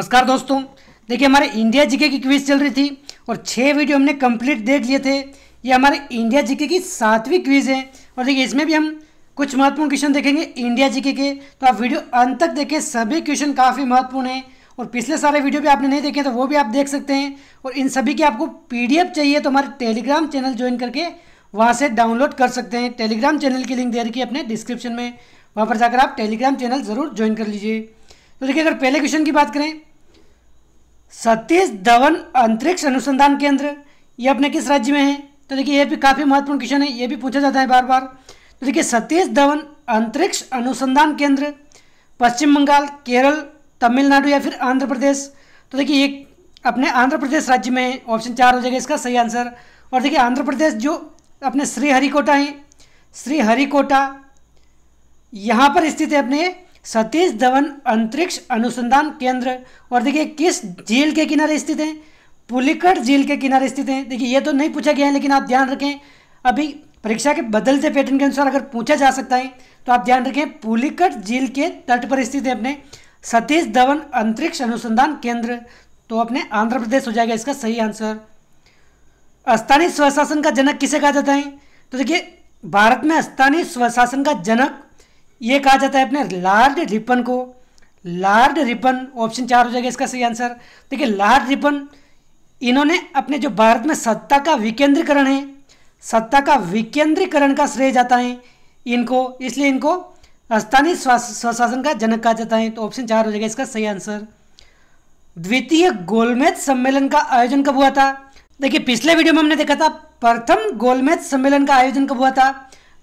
नमस्कार दोस्तों देखिए हमारे इंडिया जीके की क्विज चल रही थी और छः वीडियो हमने कंप्लीट देख लिए थे ये हमारे इंडिया जीके की सातवीं क्विज है और देखिए इसमें भी हम कुछ महत्वपूर्ण क्वेश्चन देखेंगे इंडिया जीके के तो आप वीडियो अंत तक देखें सभी क्वेश्चन काफ़ी महत्वपूर्ण हैं और पिछले सारे वीडियो भी आपने नहीं देखे तो वो भी आप देख सकते हैं और इन सभी की आपको पी चाहिए तो हमारे टेलीग्राम चैनल ज्वाइन करके वहाँ से डाउनलोड कर सकते हैं टेलीग्राम चैनल की लिंक दे रखी है अपने डिस्क्रिप्शन में वहाँ पर जाकर आप टेलीग्राम चैनल ज़रूर ज्वाइन कर लीजिए तो देखिए अगर पहले क्वेश्चन की बात करें सतीश धवन अंतरिक्ष अनुसंधान केंद्र ये अपने किस राज्य में है तो देखिए ये भी काफ़ी महत्वपूर्ण क्वेश्चन है ये भी पूछा जाता है बार बार तो देखिए सतीश धवन अंतरिक्ष अनुसंधान केंद्र पश्चिम बंगाल केरल तमिलनाडु या फिर आंध्र प्रदेश तो देखिए ये अपने आंध्र प्रदेश राज्य में है ऑप्शन चार हो जाएगा इसका सही आंसर और देखिए आंध्र प्रदेश जो अपने श्रीहरिकोटा है श्रीहरिकोटा यहाँ पर स्थित है अपने सतीश धवन अंतरिक्ष अनुसंधान केंद्र और देखिए किस झील के किनारे स्थित है पुलिकट झील के किनारे स्थित है देखिए ये तो नहीं पूछा गया है लेकिन आप ध्यान रखें अभी परीक्षा के बदलते पैटर्न के अनुसार अगर पूछा जा सकता है तो आप ध्यान रखें पुलिकट झील के तट पर स्थित है अपने सतीश धवन अंतरिक्ष अनुसंधान केंद्र तो अपने आंध्र प्रदेश हो जाएगा इसका सही आंसर स्थानीय स्वशासन का जनक किसे कहा जाता है तो देखिए भारत में स्थानीय स्वशासन का जनक ये कहा जाता है अपने लार्ज रिपन को लार्ड रिपन ऑप्शन चार हो जाएगा इसका सही आंसर देखिए लार्ड रिपन इन्होंने अपने जो भारत में सत्ता का विकेंद्रीकरण है सत्ता का विकेंद्रीकरण का श्रेय जाता है इनको इसलिए इनको स्थानीय स्वशासन का जनक कहा जाता है तो ऑप्शन चार हो जाएगा इसका सही आंसर द्वितीय गोलमेज सम्मेलन का आयोजन कब हुआ था देखिए पिछले वीडियो में हमने देखा था प्रथम गोलमेज सम्मेलन का आयोजन कब हुआ था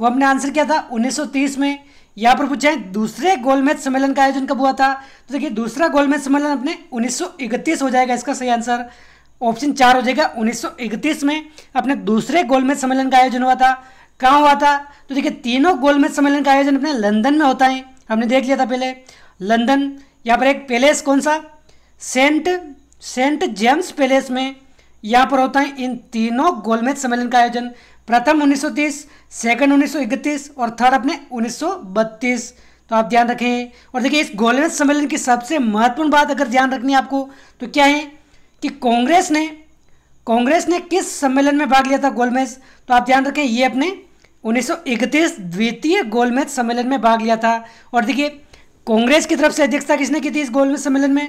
वो हमने आंसर किया था 1930 में यहाँ पर पूछा है दूसरे गोलमेज सम्मेलन का आयोजन कब हुआ था तो देखिए दूसरा गोलमेज सम्मेलन अपने 1931 हो जाएगा इसका सही आंसर ऑप्शन चार हो जाएगा 1931 में अपने दूसरे गोलमेज सम्मेलन का आयोजन हुआ था कहाँ हुआ था तो देखिए तीनों गोलमेज सम्मेलन का आयोजन अपने लंदन में होता है हमने देख लिया था पहले लंदन यहाँ पर एक पैलेस कौन सा सेंट सेंट जेम्स पैलेस में यहाँ पर होता है इन तीनों गोलमेज सम्मेलन का आयोजन प्रथम 1930 सेकंड 1931 और थर्ड अपने 1932 तो आप ध्यान रखें और देखिए इस गोलमेज सम्मेलन की सबसे महत्वपूर्ण बात अगर ध्यान रखनी है आपको तो क्या है कि कांग्रेस ने कांग्रेस ने किस सम्मेलन में भाग लिया था गोलमेज तो आप ध्यान रखें ये अपने 1931 द्वितीय गोलमेज सम्मेलन में भाग लिया था और देखिए कांग्रेस की तरफ से अध्यक्षता किसने की थी इस गोलमेज सम्मेलन में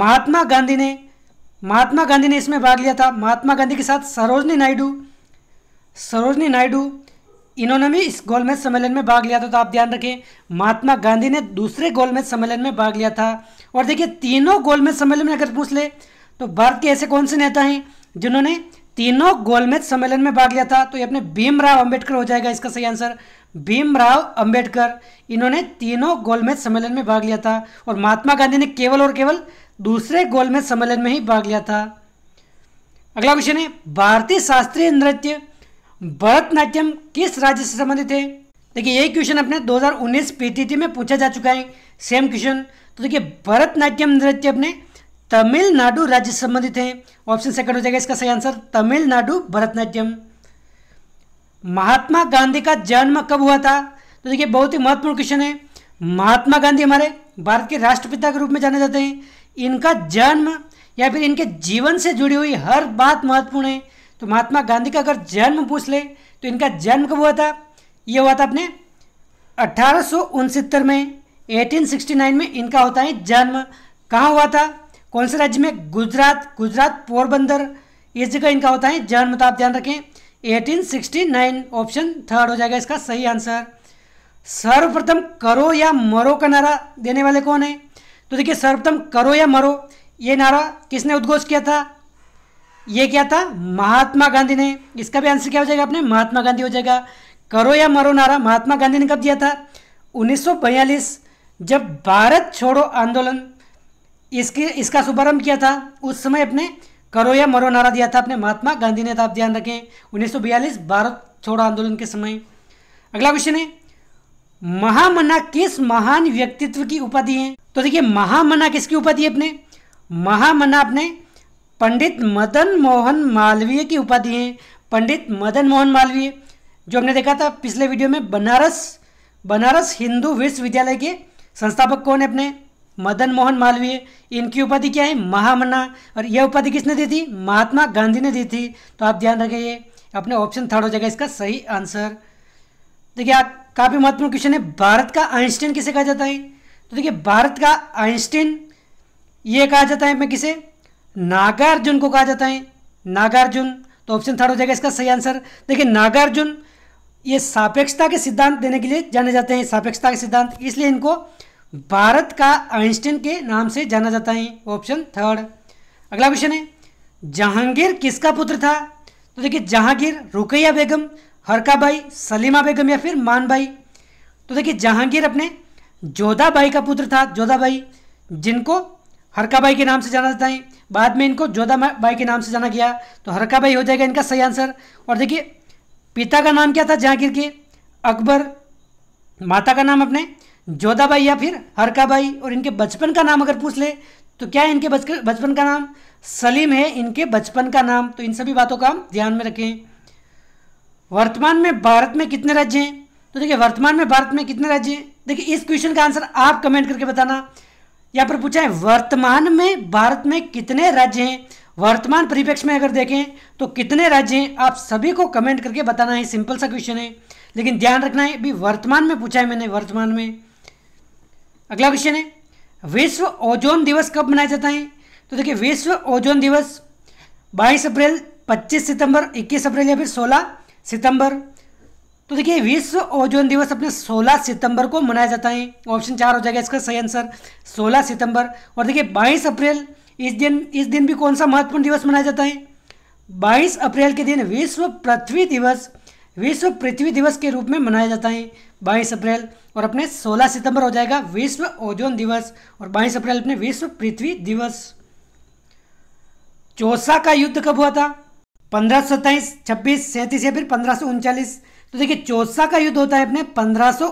महात्मा गांधी ने महात्मा गांधी ने इसमें भाग लिया था महात्मा गांधी के साथ सरोजनी नायडू सरोजनी नायडू इन्होंने भी इस गोलमेज सम्मेलन में भाग लिया था तो आप ध्यान रखें महात्मा गांधी ने दूसरे गोलमेज सम्मेलन में भाग लिया था और देखिए तीनों गोलमेज सम्मेलन में अगर पूछ ले तो भारत के ऐसे कौन से नेता हैं जिन्होंने तीनों गोलमेज सम्मेलन में भाग लिया था तो ये अपने भीमराव अंबेडकर हो जाएगा इसका सही आंसर भीमराव अंबेडकर इन्होंने तीनों गोलमेज सम्मेलन में भाग लिया था और महात्मा गांधी ने केवल और केवल दूसरे गोलमेज सम्मेलन में ही भाग लिया था अगला क्वेश्चन है भारतीय शास्त्रीय नृत्य भरतनाट्यम किस राज्य से संबंधित है देखिए यही क्वेश्चन अपने 2019 पीटीटी में पूछा जा चुका है सेम क्वेश्चन तो देखिए भरतनाट्यम नृत्य अपने तमिलनाडु राज्य से संबंधित है ऑप्शन सेकंड हो जाएगा इसका सही आंसर तमिलनाडु भरतनाट्यम महात्मा गांधी का जन्म कब हुआ था तो देखिए बहुत ही महत्वपूर्ण क्वेश्चन है महात्मा गांधी हमारे भारत के राष्ट्रपिता के रूप में जाने जाते हैं इनका जन्म या फिर इनके जीवन से जुड़ी हुई हर बात महत्वपूर्ण है तो महात्मा गांधी का अगर जन्म पूछ ले तो इनका जन्म कब हुआ था ये हुआ था अपने अठारह में 1869 में इनका होता है जन्म कहाँ हुआ था कौन से राज्य में गुजरात गुजरात पोरबंदर इस जगह इनका होता है जन्म तो आप ध्यान रखें 1869 ऑप्शन थर्ड हो जाएगा इसका सही आंसर सर्वप्रथम करो या मरो का नारा देने वाले कौन है तो देखिए सर्वप्रथम करो या मरो ये नारा किसने उद्घोष किया था ये क्या था महात्मा गांधी ने इसका भी आंसर क्या हो जाएगा अपने महात्मा गांधी हो जाएगा करो या मरो नारा महात्मा गांधी ने कब दिया था 1942 जब भारत छोड़ो आंदोलन इसके इसका शुभारंभ किया था उस समय अपने करो या मरो नारा दिया था अपने महात्मा गांधी ने तो आप ध्यान रखें उन्नीस भारत छोड़ो आंदोलन के समय अगला क्वेश्चन है महामना किस महान व्यक्तित्व की उपाधि है तो देखिए महामना किसकी उपाधि है अपने महामना अपने पंडित मदन मोहन मालवीय की उपाधि पंडित मदन मोहन मालवीय जो हमने देखा था पिछले वीडियो में बनारस बनारस हिंदू विश्वविद्यालय के संस्थापक कौन है अपने मदन मोहन मालवीय इनकी उपाधि क्या है महामना और यह उपाधि किसने दी थी महात्मा गांधी ने दी थी तो आप ध्यान रखिए अपने ऑप्शन थर्ड हो जाएगा इसका सही आंसर देखिए आप काफ़ी महत्वपूर्ण क्वेश्चन है भारत का आइंस्टीन किसे कहा जाता है तो देखिए भारत का आइंस्टीन ये कहा जाता है मैं किसे नागार्जुन को कहा जाता है नागार्जुन तो ऑप्शन थर्ड हो जाएगा इसका सही आंसर देखिए नागार्जुन ये सापेक्षता के सिद्धांत देने के लिए जाने जाते हैं सापेक्षता के सिद्धांत इसलिए इनको भारत का आइंस्टीन के नाम से जाना जाता है ऑप्शन थर्ड अगला क्वेश्चन है जहांगीर किसका पुत्र था तो देखिए जहांगीर रुकैया बेगम हरकाबाई सलीमा बेगम या फिर मानबाई तो देखिए जहांगीर अपने जोधाबाई का पुत्र था जोधाबाई जिनको हरका भाई के नाम से जाना जाता है बाद में इनको जोधा बाई के नाम से जाना गया तो हरका भाई हो जाएगा इनका सही आंसर और देखिए पिता का नाम क्या था जहांगीर के अकबर माता का नाम अपने जोधाबाई या फिर हरका भाई और इनके बचपन का नाम अगर पूछ ले तो क्या है इनके बचपन का नाम सलीम है इनके बचपन का नाम तो इन सभी बातों का हम ध्यान में रखें वर्तमान में भारत में कितने राज्य हैं तो देखिए वर्तमान में भारत में कितने राज्य हैं देखिए इस क्वेश्चन का आंसर आप कमेंट करके बताना यहाँ पर पूछा है वर्तमान में भारत में कितने राज्य हैं वर्तमान परिप्रेक्ष्य में अगर देखें तो कितने राज्य हैं आप सभी को कमेंट करके बताना है सिंपल सा क्वेश्चन है लेकिन ध्यान रखना है अभी वर्तमान में पूछा है मैंने वर्तमान में अगला क्वेश्चन है विश्व ओजोन दिवस कब मनाया जाता है तो देखिए विश्व ओजोन दिवस 22 अप्रैल 25 सितंबर 21 अप्रैल या फिर 16 सितंबर तो देखिए विश्व ओजोन दिवस अपने 16 सितंबर को मनाया जाता है ऑप्शन चार हो जाएगा इसका सही आंसर 16 सितंबर और देखिए 22 अप्रैल इस दिन इस दिन भी कौन सा महत्वपूर्ण दिवस मनाया जाता है 22 अप्रैल के दिन विश्व पृथ्वी दिवस विश्व पृथ्वी दिवस के रूप में मनाया जाता है बाईस अप्रैल और अपने सोलह सितंबर हो जाएगा विश्व ओजोन दिवस और बाईस अप्रैल अपने विश्व पृथ्वी दिवस चौसा का युद्ध कब हुआ था पंद्रह सौ सत्ताईस छब्बीस सैंतीस या फिर पंद्रह सौ उनचालीस तो देखिए चौसा का युद्ध होता है अपने पंद्रह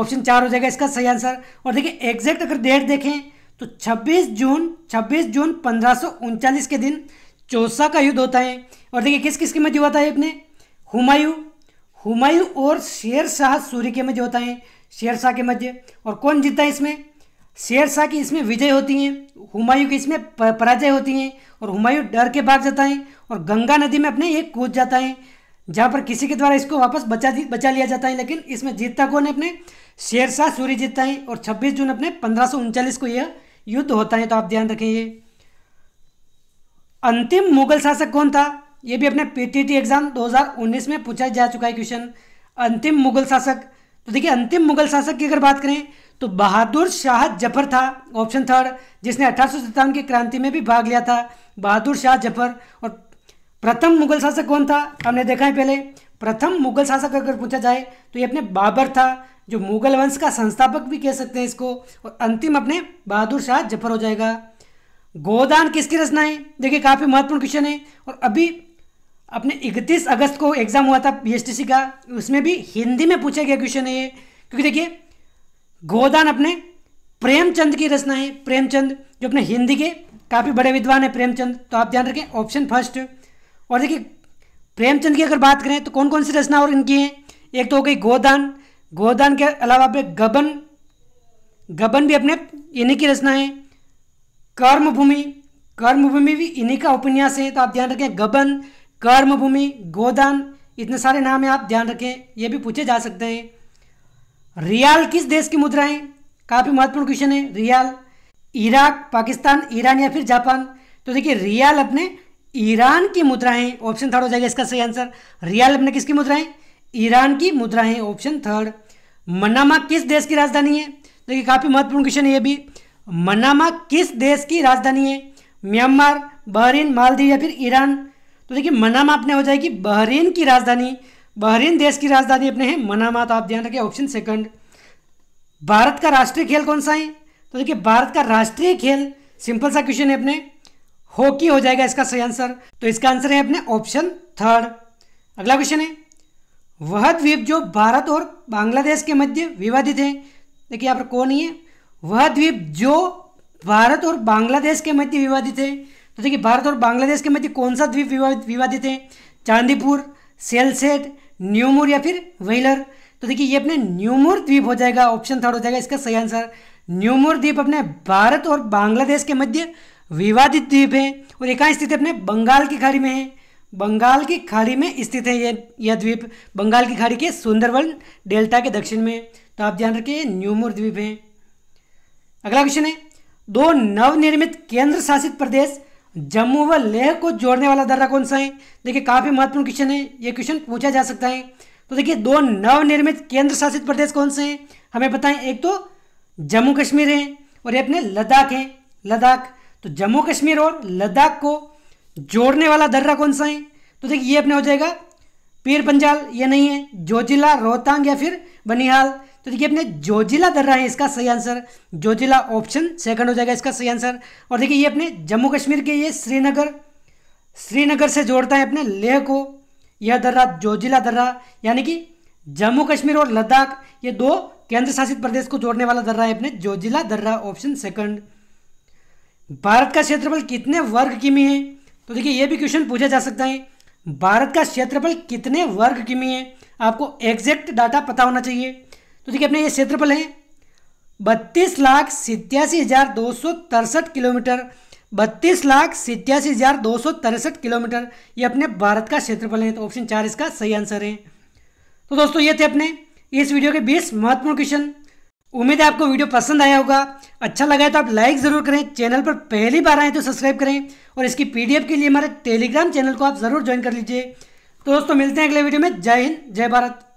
ऑप्शन चार हो जाएगा इसका सही आंसर और देखिए एग्जैक्ट अगर डेट देखें तो 26 जून 26 जून पंद्रह के दिन चौसा का युद्ध होता है और देखिए किस किस के मध्य होता है अपने हुमायूं हुमायूं और शेर शाह सूर्य के मध्य होता है शेर शाह के मध्य और कौन जीतता है इसमें शेर शाह की इसमें विजय होती है हुमायूं की इसमें पराजय होती है और हुमायूं डर के भाग जाता है और गंगा नदी में अपने एक कूद जाता है जहाँ पर किसी के द्वारा इसको वापस बचा बचा लिया जाता है लेकिन इसमें जीतता कौन है अपने शेरशाह सूरी जीतता है और 26 जून अपने पंद्रह को यह युद्ध होता है तो आप ध्यान ये अंतिम मुगल शासक कौन था ये भी अपने पीटीटी एग्जाम 2019 में पूछा जा चुका है क्वेश्चन अंतिम मुगल शासक तो देखिए अंतिम मुगल शासक की अगर बात करें तो बहादुर शाह जफर था ऑप्शन थर्ड जिसने अठारह की क्रांति में भी भाग लिया था बहादुर शाह जफर और प्रथम मुगल शासक कौन था हमने देखा है पहले प्रथम मुगल शासक अगर पूछा जाए तो ये अपने बाबर था जो मुगल वंश का संस्थापक भी कह सकते हैं इसको और अंतिम अपने बहादुर शाह जफर हो जाएगा गोदान किसकी रचना है देखिए काफ़ी महत्वपूर्ण क्वेश्चन है और अभी अपने 31 अगस्त को एग्जाम हुआ था पीएसटीसी का उसमें भी हिंदी में पूछा गया क्वेश्चन है ये क्योंकि देखिए गोदान अपने प्रेमचंद की रचना है प्रेमचंद जो अपने हिंदी के काफ़ी बड़े विद्वान है प्रेमचंद तो आप ध्यान रखें ऑप्शन फर्स्ट और देखिए प्रेमचंद की अगर बात करें तो कौन कौन सी रचना और इनकी हैं एक तो हो गई गोदान गोदान के अलावा अपने गबन गबन भी अपने इन्हीं की रचना है कर्मभूमि कर्मभूमि भी इन्हीं का उपन्यास है तो आप ध्यान रखें गबन कर्मभूमि गोदान इतने सारे नाम हैं आप ध्यान रखें ये भी पूछे जा सकते हैं रियाल किस देश की मुद्रा है काफ़ी महत्वपूर्ण क्वेश्चन है रियाल इराक पाकिस्तान ईरान या फिर जापान तो देखिए रियाल अपने ईरान की मुद्राएं ऑप्शन थर्ड हो जाएगा इसका सही आंसर रियाल अपने किसकी मुद्राएं ईरान की मुद्राएं ऑप्शन थर्ड मनामा किस देश की राजधानी है देखिए काफ़ी महत्वपूर्ण क्वेश्चन है ये भी मनामा किस देश की राजधानी है म्यांमार बहरीन मालदीव या फिर ईरान तो देखिए मनामा अपने हो जाएगी बहरीन की राजधानी बहरीन देश की राजधानी अपने हैं मनामा तो आप ध्यान रखें ऑप्शन सेकंड भारत का राष्ट्रीय खेल कौन सा है तो देखिए भारत का राष्ट्रीय खेल सिंपल सा क्वेश्चन है अपने हॉकी हो जाएगा इसका सही आंसर तो इसका आंसर है अपने ऑप्शन थर्ड अगला क्वेश्चन है वह द्वीप जो भारत और बांग्लादेश के मध्य विवादित है देखिए यहाँ पर कौन ही है वह द्वीप जो भारत और बांग्लादेश के मध्य विवादित है तो देखिए भारत और बांग्लादेश के मध्य कौन सा द्वीप विवादित है चांदीपुर सेलसेट न्यूमूर या फिर वहीलर तो देखिए ये अपने न्यूमूर द्वीप हो जाएगा ऑप्शन थर्ड हो जाएगा इसका सही आंसर न्यूमूर द्वीप अपने भारत और बांग्लादेश के मध्य विवादित द्वीप है और ये कहाँ स्थित है अपने बंगाल की खाड़ी में है बंगाल की खाड़ी में स्थित है यह यह द्वीप बंगाल की खाड़ी के सुंदरवन डेल्टा के दक्षिण में तो आप ध्यान रखिए न्यूमोर द्वीप है अगला क्वेश्चन है दो नवनिर्मित केंद्र शासित प्रदेश जम्मू व लेह को जोड़ने वाला दर्रा कौन सा है देखिए काफ़ी महत्वपूर्ण क्वेश्चन है ये क्वेश्चन पूछा जा सकता है तो देखिए दो नवनिर्मित केंद्र शासित प्रदेश कौन से हैं हमें बताएं एक तो जम्मू कश्मीर है और ये अपने लद्दाख है लद्दाख तो जम्मू कश्मीर और लद्दाख को जोड़ने वाला दर्रा कौन सा है तो देखिए ये अपने हो जाएगा पीर पंजाल ये नहीं है जोजिला रोहतांग या फिर बनिहाल तो देखिए अपने जोजिला दर्रा है इसका सही आंसर जोजिला ऑप्शन सेकंड हो जाएगा इसका सही आंसर और देखिए ये अपने जम्मू कश्मीर के ये श्रीनगर श्रीनगर से जोड़ता है अपने लेह को यह दर्रा जोजिला दर्रा यानी कि जम्मू कश्मीर और लद्दाख ये दो केंद्र शासित प्रदेश को जोड़ने वाला दर्रा है अपने जोजिला दर्रा ऑप्शन सेकंड भारत का क्षेत्रफल कितने वर्ग किमी है तो देखिए ये भी क्वेश्चन पूछा जा सकता है भारत का क्षेत्रफल कितने वर्ग किमी है आपको एग्जैक्ट डाटा पता होना चाहिए तो देखिए अपने ये क्षेत्रफल है बत्तीस लाख सितयासी हज़ार दो सौ तिरसठ किलोमीटर बत्तीस लाख सितयासी हज़ार दो सौ तिरसठ किलोमीटर ये अपने भारत का क्षेत्रफल है तो ऑप्शन चार इसका सही आंसर है तो दोस्तों ये थे अपने इस वीडियो के बीस महत्वपूर्ण क्वेश्चन उम्मीद है आपको वीडियो पसंद आया होगा अच्छा लगा है तो आप लाइक ज़रूर करें चैनल पर पहली बार आए तो सब्सक्राइब करें और इसकी पीडीएफ के लिए हमारे टेलीग्राम चैनल को आप ज़रूर ज्वाइन कर लीजिए तो दोस्तों मिलते हैं अगले वीडियो में जय हिंद जय भारत